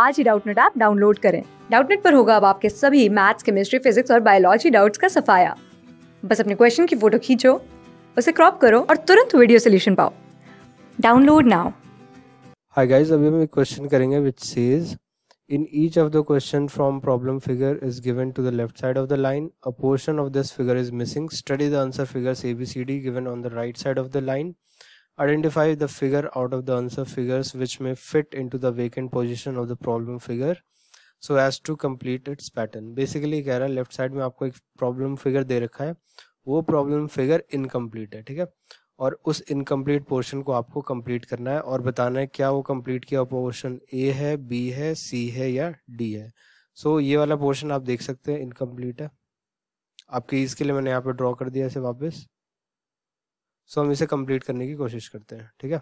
आज ही Doubtnut app download करें डाउटनेट पर होगा अब आपके सभी मैथ्स केमिस्ट्री फिजिक्स और बायोलॉजी डाउट्स का सफाया बस अपने क्वेश्चन की फोटो खींचो उसे क्रॉप करो और तुरंत वीडियो सोल्यूशन पाओ डाउनलोड नाउ हाय गाइस अभी हम एक क्वेश्चन करेंगे which says In each of the question from problem figure is given to the left side of the line. A portion of this figure is missing. Study the answer figures ABCD given on the right side of the line. Identify the figure out of the answer figures which may fit into the vacant position of the problem figure so as to complete its pattern basically कह रहा है left side में आपको एक problem figure दे रखा है वो problem figure incomplete है ठीक है और उस इनकम्प्लीट पोर्शन को आपको कंप्लीट करना है और बताना है क्या वो कंप्लीट किया पोर्शन ए है बी है सी है या डी है सो so, ये वाला पोर्शन आप देख सकते हैं इनकम्प्लीट है आपके इसके लिए मैंने यहाँ पे ड्रॉ कर दिया इसे वापस सो so, हम इसे कंप्लीट करने की कोशिश करते हैं ठीक है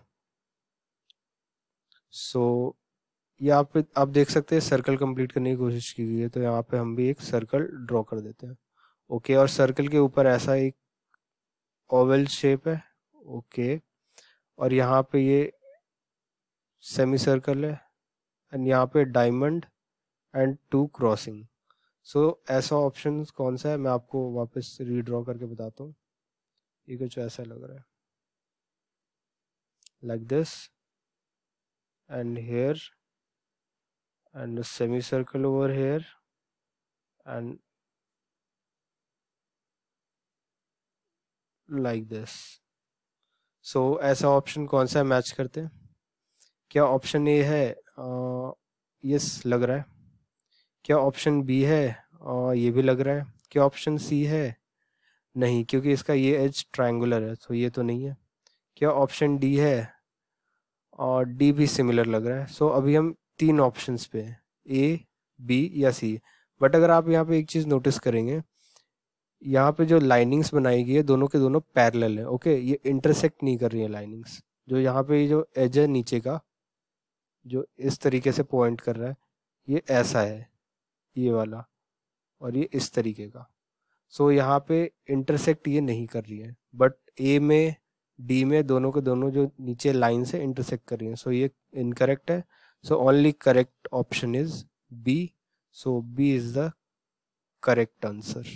सो so, ये आप आप देख सकते हैं सर्कल कंप्लीट करने की कोशिश की गई है तो यहाँ पे हम भी एक सर्कल ड्रॉ कर देते हैं ओके okay, और सर्कल के ऊपर ऐसा एक ओवल शेप है ओके okay, और यहाँ पे ये सेमी सर्कल है एंड यहाँ पे diamond and two crossing so ऐसा ऑप्शन कौन सा है मैं आपको वापस रीड्रॉ करके बताता हूँ ये कुछ ऐसा लग रहा है like this and here and semi circle over here and like this so ऐसा ऑप्शन कौन सा मैच करते हैं क्या ऑप्शन ए है यस लग रहा है क्या ऑप्शन बी है ये भी लग रहा है क्या ऑप्शन सी है नहीं क्योंकि इसका ये एज ट्राइंगुलर है सो ये तो नहीं है क्या ऑप्शन डी है और डी भी सिमिलर लग रहा है सो अभी हम तीन ऑप्शंस पे हैं ए बी या सी बट अगर आप यहाँ पे एक चीज़ नोटिस करेंगे यहाँ पे जो लाइनिंग्स बनाई गई है दोनों के दोनों पैरेलल है ओके ये इंटरसेक्ट नहीं कर रही है लाइनिंग्स जो यहाँ पे जो एज है नीचे का जो इस तरीके से पॉइंट कर रहा है ये ऐसा है ये वाला और ये इस तरीके का सो so, यहाँ पे इंटरसेक्ट ये नहीं कर रही है बट ए में डी में दोनों के दोनों जो नीचे लाइन से इंटरसेक्ट कर रही है सो so, ये इनकरेक्ट है so only correct option is B so B is the correct answer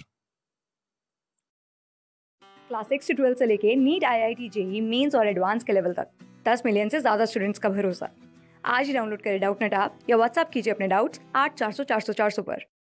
class six से ट्वेल्थ से लेके NEET I I T JEE mains और एडवांस के लेवल तक दस मिलियन से ज़्यादा स्टूडेंट्स का भरोसा आज ही डाउनलोड करें डाउट नेट आप या व्हाट्सअप कीजिए अपने डाउट्स आठ चार सौ चार सौ चार सौ पर